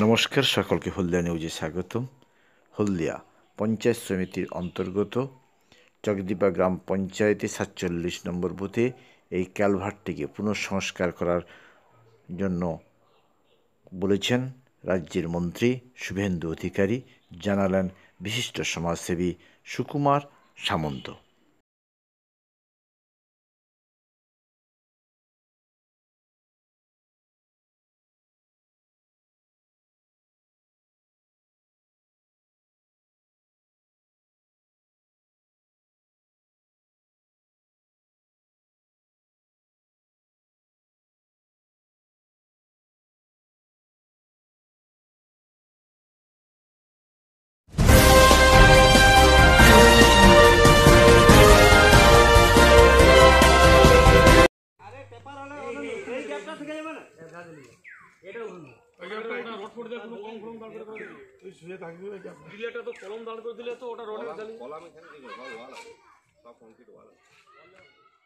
নমস্কার সকলকে হলদিয়া নিউজে স্বাগতম হলদিয়া পঞ্চায়েত সমিতির অন্তর্গত চকদীপা গ্রাম পঞ্চায়েতে সাতচল্লিশ নম্বর বুথে এই ক্যালভার্টটিকে পুনঃসংস্কার করার জন্য বলেছেন রাজ্যের মন্ত্রী শুভেন্দু অধিকারী জানালেন বিশিষ্ট সমাজসেবী সুকুমার সামন্ত কলম দাঁড় করে দিলে তো ওটা রোডের কলম এখানে দিবে সব